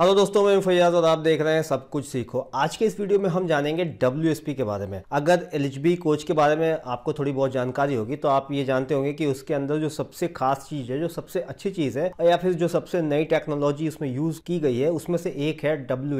hello दोस्तों मैं फैयाज और आप देख रहे हैं सब कुछ सीखो आज के इस वीडियो में हम जानेंगे डब्ल्यू के बारे में अगर एल कोच के बारे में आपको थोड़ी बहुत जानकारी होगी तो आप ये जानते होंगे कि उसके अंदर जो सबसे खास चीज है जो सबसे अच्छी चीज है या फिर जो सबसे नई टेक्नोलॉजी उसमें यूज की गई है उसमें से एक है डब्ल्यू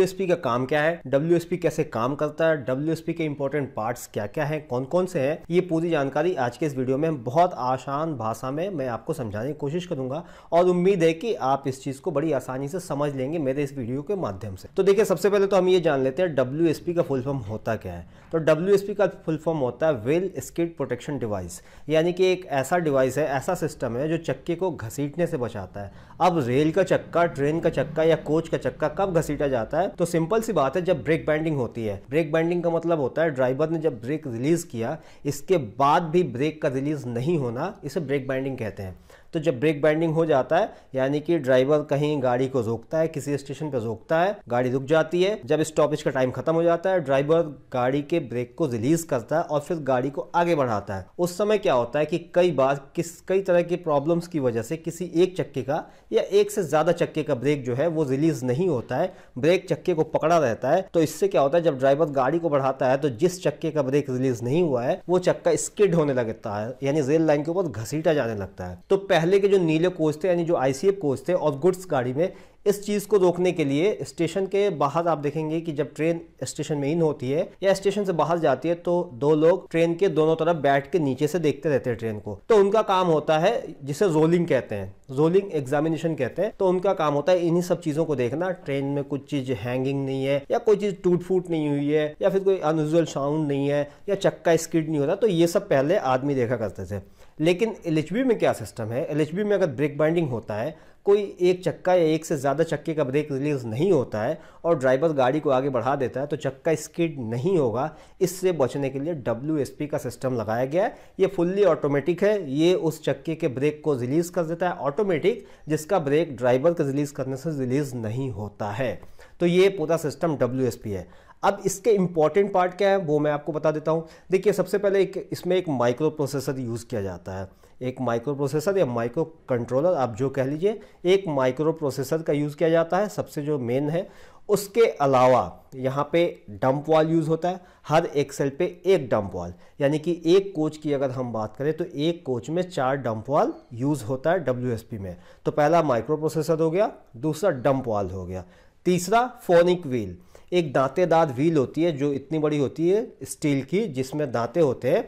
एस का काम क्या है डब्ल्यू कैसे काम करता है डब्ल्यू के इम्पोर्टेंट पार्ट क्या क्या है कौन कौन से है ये पूरी जानकारी आज के इस वीडियो में बहुत आसान भाषा में मैं आपको समझाने की कोशिश करूंगा और उम्मीद है कि आप इस चीज को बड़ी आसानी से से समझ लेंगे मेरे इस वीडियो के माध्यम से तो देखिए सबसे पहले तो हम ये जान लेते हैं डब्ल्यू का फुल फॉर्म होता क्या है तो डब्ल्यू का फुल फॉर्म होता है वेल स्किड प्रोटेक्शन डिवाइस यानी कि एक ऐसा डिवाइस है ऐसा सिस्टम है जो चक्के को घसीटने से बचाता है अब रेल का चक्का ट्रेन का चक्का या कोच का चक्का कब घसीटा जाता है तो सिंपल सी बात है जब ब्रेक बैंडिंग होती है ब्रेक बैंडिंग का मतलब होता है ड्राइवर ने जब ब्रेक रिलीज किया इसके बाद भी ब्रेक का रिलीज नहीं होना इसे ब्रेक बैंडिंग कहते हैं तो जब ब्रेक बाइंडिंग हो जाता है यानी कि ड्राइवर कहीं गाड़ी को रोकता है किसी स्टेशन पर रोकता है गाड़ी रुक जाती है जब स्टॉपेज का टाइम खत्म हो जाता है ड्राइवर गाड़ी के ब्रेक को रिलीज करता है और फिर गाड़ी को आगे बढ़ाता है उस समय क्या होता है कि कई बार किस कई तरह की प्रॉब्लम्स की वजह से किसी एक चक्के का या एक से ज्यादा चक्के का ब्रेक जो है वो रिलीज नहीं होता है ब्रेक चक्के को पकड़ा रहता है तो इससे क्या होता है जब ड्राइवर गाड़ी को बढ़ाता है तो जिस चक्के का ब्रेक रिलीज नहीं हुआ है वो चक्का स्किड होने लगता है यानी रेल लाइन के ऊपर घसीटा जाने लगता है तो पहले के जो नीले कोच थे यानी जो आईसीएफ कोच थे और गुड्स गाड़ी में इस चीज़ को रोकने के लिए स्टेशन के बाहर आप देखेंगे कि जब ट्रेन स्टेशन में इन होती है या स्टेशन से बाहर जाती है तो दो लोग ट्रेन के दोनों तरफ बैठ के नीचे से देखते रहते हैं ट्रेन को तो उनका काम होता है जिसे रोलिंग कहते हैं रोलिंग एग्जामिनेशन कहते हैं तो उनका काम होता है इन्हीं सब चीज़ों को देखना ट्रेन में कुछ चीज़ हैंगिंग नहीं है या कोई चीज़ टूट फूट नहीं हुई है या फिर कोई अनयूजल साउंड नहीं है या चक्का स्किड नहीं होता तो ये सब पहले आदमी देखा करते थे लेकिन एल में क्या सिस्टम है एल में अगर ब्रेक बाइंडिंग होता है कोई एक चक्का या एक से ज़्यादा चक्के का ब्रेक रिलीज नहीं होता है और ड्राइवर गाड़ी को आगे बढ़ा देता है तो चक्का स्किड नहीं होगा इससे बचने के लिए डब्ल्यू का सिस्टम लगाया गया है ये फुल्ली ऑटोमेटिक है ये उस चक्के के ब्रेक को रिलीज़ कर देता है ऑटोमेटिक जिसका ब्रेक ड्राइवर के रिलीज़ करने से रिलीज़ नहीं होता है तो ये पूरा सिस्टम डब्ल्यू है अब इसके इंपॉर्टेंट पार्ट क्या है वो मैं आपको बता देता हूँ देखिए सबसे पहले एक इसमें एक माइक्रो प्रोसेसर यूज़ किया जाता है एक माइक्रो प्रोसेसर या माइक्रो कंट्रोलर आप जो कह लीजिए एक माइक्रो प्रोसेसर का यूज़ किया जाता है सबसे जो मेन है उसके अलावा यहाँ पे डंप वॉल यूज़ होता है हर एक सेल पे एक डंप वॉल यानी कि एक कोच की अगर हम बात करें तो एक कोच में चार डंप वॉल यूज़ होता है डब्ल्यू में तो पहला माइक्रो प्रोसेसर हो गया दूसरा डंप वॉल हो गया तीसरा फोनिक व्हील एक दांतेदार व्हील होती है जो इतनी बड़ी होती है स्टील की जिसमें दांते होते हैं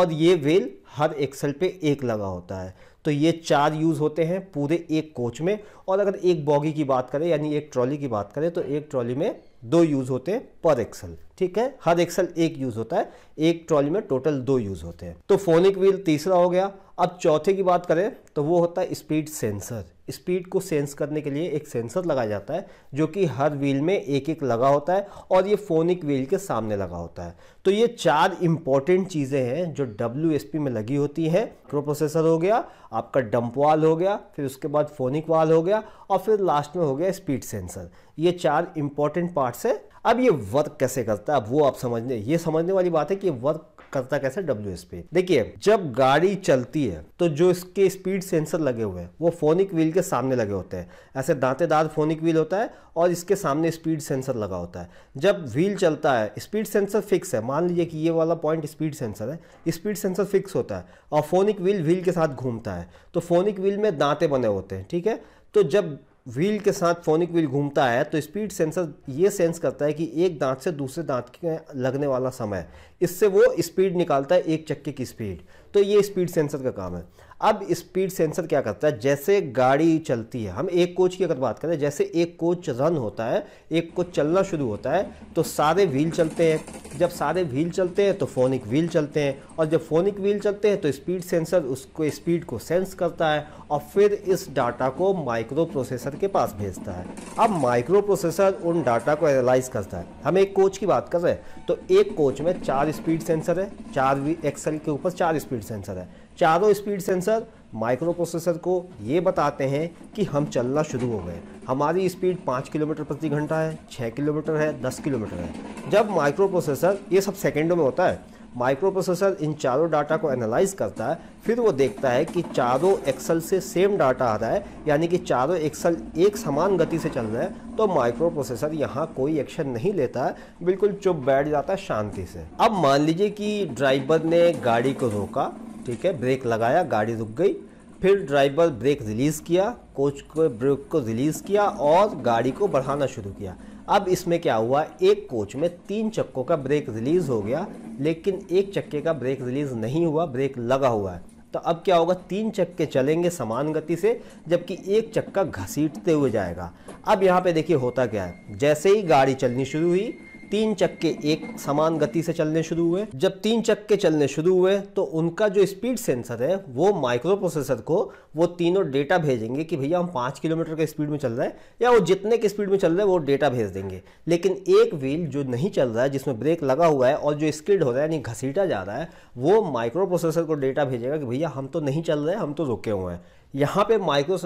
और ये व्हील हर एक्सल पे एक लगा होता है तो ये चार यूज़ होते हैं पूरे एक कोच में और अगर एक बॉगी की बात करें यानी एक ट्रॉली की बात करें तो एक ट्रॉली में दो यूज़ होते हैं पर एक्सल ठीक है हर एक्सल एक यूज़ होता है एक ट्रॉली में टोटल दो यूज़ होते हैं तो फोनिक व्हील तीसरा हो गया अब चौथे की बात करें तो वो होता है स्पीड सेंसर स्पीड को सेंस करने के लिए एक सेंसर लगाया जाता है जो कि हर व्हील में एक एक लगा होता है और ये फोनिक व्हील के सामने लगा होता है तो ये चार इंपॉर्टेंट चीज़ें हैं जो डब्ल्यू में लगी होती हैं प्रोप्रोसेसर प्रोसेसर हो गया आपका डंप वाल हो गया फिर उसके बाद फोनिक वाल हो गया और फिर लास्ट में हो गया स्पीड सेंसर ये चार इंपॉर्टेंट पार्ट पार्ट से अब ये वर्क कैसे करता है अब वो आप समझने ये समझने वाली बात है कि वर्क करता कैसे डब्ल्यू एस पे देखिए जब गाड़ी चलती है तो जो इसके स्पीड सेंसर लगे हुए हैं वो फोनिक व्हील के सामने लगे होते हैं ऐसे दांतेदार फोनिक व्हील होता है और इसके सामने स्पीड सेंसर लगा होता है जब व्हील चलता है स्पीड सेंसर फिक्स है मान लीजिए कि ये वाला पॉइंट स्पीड सेंसर है स्पीड सेंसर फिक्स होता है और फोनिक व्हील व्हील के साथ घूमता है तो फोनिक व्हील में दांते बने होते हैं ठीक है तो जब व्हील के साथ फोनिक व्हील घूमता है तो स्पीड सेंसर ये सेंस करता है कि एक दांत से दूसरे दांत के लगने वाला समय इससे वो स्पीड निकालता है एक चक्के की स्पीड तो ये स्पीड सेंसर का काम है अब स्पीड सेंसर क्या करता है जैसे गाड़ी चलती है हम एक कोच की अगर बात करें जैसे एक कोच रन होता है एक कोच चलना शुरू होता है तो सारे व्हील चलते हैं जब सारे व्हील चलते हैं तो फोनिक व्हील चलते हैं और जब फोनिक व्हील चलते हैं तो स्पीड सेंसर उसको स्पीड को सेंस करता है और फिर इस डाटा को माइक्रो प्रोसेसर के पास भेजता है अब माइक्रो प्रोसेसर उन डाटा को एनालाइज करता है हम एक कोच की बात कर रहे हैं तो एक कोच में चार स्पीड सेंसर है चार वी एक्सल के ऊपर चार स्पीड सेंसर है चारों स्पीड सेंसर माइक्रो प्रोसेसर को ये बताते हैं कि हम चलना शुरू हो गए हमारी स्पीड पाँच किलोमीटर प्रति घंटा है छः किलोमीटर है दस किलोमीटर है जब माइक्रो प्रोसेसर ये सब सेकेंडों में होता है माइक्रोप्रोसेसर इन चारों डाटा को एनालाइज करता है फिर वो देखता है कि चारों एक्सल से सेम डाटा आ रहा है यानी कि चारों एक्सल एक समान गति से चल रहे हैं तो माइक्रो प्रोसेसर यहाँ कोई एक्शन नहीं लेता है बिल्कुल चुप बैठ जाता है शांति से अब मान लीजिए कि ड्राइवर ने गाड़ी को रोका ठीक है ब्रेक लगाया गाड़ी रुक गई फिर ड्राइवर ब्रेक रिलीज़ किया कोच को ब्रेक को रिलीज़ किया और गाड़ी को बढ़ाना शुरू किया अब इसमें क्या हुआ एक कोच में तीन चक्कों का ब्रेक रिलीज़ हो गया लेकिन एक चक्के का ब्रेक रिलीज़ नहीं हुआ ब्रेक लगा हुआ है तो अब क्या होगा तीन चक्के चलेंगे समान गति से जबकि एक चक्का घसीटते हुए जाएगा अब यहाँ पे देखिए होता क्या है जैसे ही गाड़ी चलनी शुरू हुई तीन चक्के एक समान गति से चलने शुरू हुए जब तीन चक्के चलने शुरू हुए तो उनका जो स्पीड सेंसर है वो माइक्रो प्रोसेसर को वो तीनों डेटा भेजेंगे कि भैया हम पाँच किलोमीटर के स्पीड में चल रहे हैं या वो जितने के स्पीड में चल रहे हैं वो डेटा भेज देंगे लेकिन एक व्हील जो नहीं चल रहा है जिसमें ब्रेक लगा हुआ है और जो स्किड हो रहा है यानी घसीटा जा रहा है वो माइक्रो प्रोसेसर को डेटा भेजेगा कि भैया हम तो नहीं चल रहे हम तो रुके हुए हैं यहाँ पे माइक्रो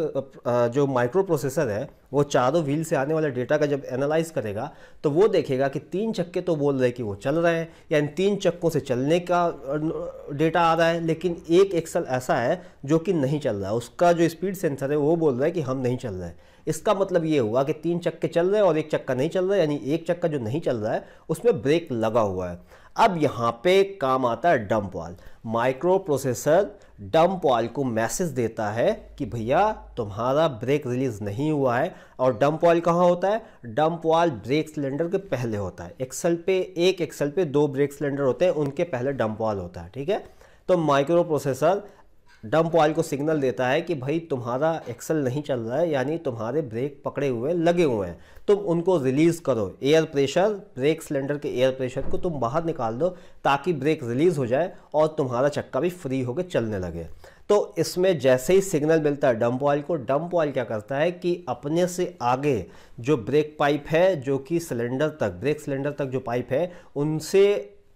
जो माइक्रो प्रोसेसर है वो चारों व्हील से आने वाले डेटा का जब एनालाइज करेगा तो वो देखेगा कि तीन चक्के तो बोल रहे कि वो चल रहे हैं या इन तीन चक्कों से चलने का डेटा आ रहा है लेकिन एक एक्सल ऐसा है जो कि नहीं चल रहा है उसका जो स्पीड सेंसर है वो बोल रहा है कि हम नहीं चल रहे हैं इसका मतलब ये हुआ कि तीन चक्के चल रहे हैं और एक चक्का नहीं चल रहा है यानी एक चक्का जो नहीं चल रहा है उसमें ब्रेक लगा हुआ है अब यहाँ पे काम आता है डंप वाल माइक्रो प्रोसेसर डंप वाल को मैसेज देता है कि भैया तुम्हारा ब्रेक रिलीज नहीं हुआ है और डंप वाल कहाँ होता है डंप वाल ब्रेक सिलेंडर के पहले होता है एक्सल पे एक एक्सल पे दो ब्रेक सिलेंडर होते हैं उनके पहले डंप वाल होता है ठीक है तो माइक्रो प्रोसेसर डंप ऑयल को सिग्नल देता है कि भाई तुम्हारा एक्सल नहीं चल रहा है यानी तुम्हारे ब्रेक पकड़े हुए लगे हुए हैं तुम उनको रिलीज़ करो एयर प्रेशर ब्रेक सिलेंडर के एयर प्रेशर को तुम बाहर निकाल दो ताकि ब्रेक रिलीज़ हो जाए और तुम्हारा चक्का भी फ्री होकर चलने लगे तो इसमें जैसे ही सिग्नल मिलता है डंप ऑयल को डंप ऑयल क्या करता है कि अपने से आगे जो ब्रेक पाइप है जो कि सिलेंडर तक ब्रेक सिलेंडर तक जो पाइप है उनसे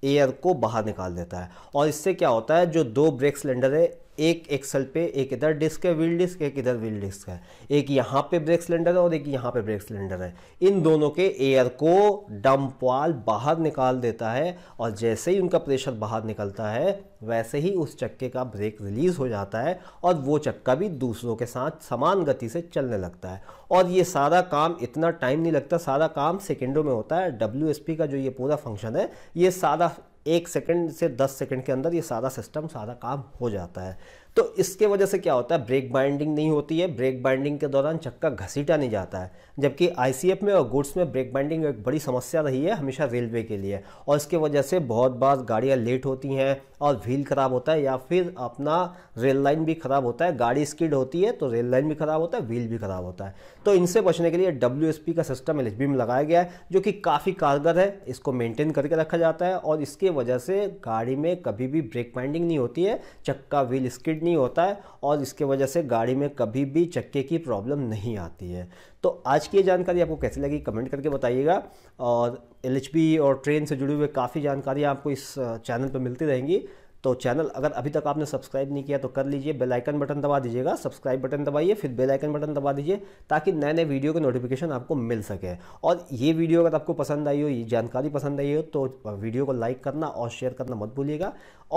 एयर को बाहर निकाल देता है और इससे क्या होता है जो दो ब्रेक सिलेंडर है एक एक्सल पे एक इधर डिस्क है व्हील डिस्क एक इधर व्हील डिस्क है एक यहाँ पे ब्रेक सिलेंडर है और एक यहाँ पे ब्रेक सिलेंडर है इन दोनों के एयर को डंप वाल बाहर निकाल देता है और जैसे ही उनका प्रेशर बाहर निकलता है वैसे ही उस चक्के का ब्रेक रिलीज़ हो जाता है और वो चक्का भी दूसरों के साथ समान गति से चलने लगता है और ये सारा काम इतना टाइम नहीं लगता सारा काम सेकेंडों में होता है डब्ल्यू का जो ये पूरा फंक्शन है ये सारा एक सेकंड से दस सेकंड के अंदर ये सारा सिस्टम सारा काम हो जाता है तो इसके वजह से क्या होता है ब्रेक बाइंडिंग नहीं होती है ब्रेक बाइंडिंग के दौरान चक्का घसीटा नहीं जाता है जबकि आई में और गुड्स में ब्रेक बाइंडिंग एक बड़ी समस्या रही है हमेशा रेलवे के लिए और इसके वजह से बहुत बार गाड़ियाँ लेट होती हैं और व्हील ख़राब होता है या फिर अपना रेल लाइन भी ख़राब होता है गाड़ी स्कीड होती है तो रेल लाइन भी ख़राब होता है व्हील भी ख़राब होता है तो इनसे बचने के लिए डब्ल्यू का सिस्टम एल में लगाया गया है जो कि काफ़ी कारगर है इसको मेनटेन करके रखा जाता है और इसके वजह से गाड़ी में कभी भी ब्रेक बाइंडिंग नहीं होती है चक्का व्हील स्कीड नहीं होता है और इसके वजह से गाड़ी में कभी भी चक्के की प्रॉब्लम नहीं आती है तो आज की जानकारी आपको कैसी लगी कमेंट करके बताइएगा और एल और ट्रेन से जुड़ी हुई काफ़ी जानकारियाँ आपको इस चैनल पर मिलती रहेंगी तो चैनल अगर अभी तक आपने सब्सक्राइब नहीं किया तो कर लीजिए बेल आइकन बटन दबा दीजिएगा सब्सक्राइब बटन दबाइए फिर बेल आइकन बटन दबा दीजिए ताकि नए नए वीडियो के नोटिफिकेशन आपको मिल सके और ये वीडियो अगर आपको पसंद आई हो ये जानकारी पसंद आई हो तो वीडियो को लाइक करना और शेयर करना मत भूलिएगा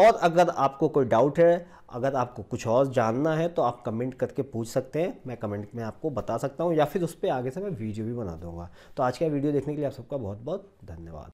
और अगर आपको कोई डाउट है अगर आपको कुछ और जानना है तो आप कमेंट करके पूछ सकते हैं मैं कमेंट में आपको बता सकता हूँ या फिर उस पर आगे से मैं वीडियो भी बना दूँगा तो आज का वीडियो देखने के लिए आप सबका बहुत बहुत धन्यवाद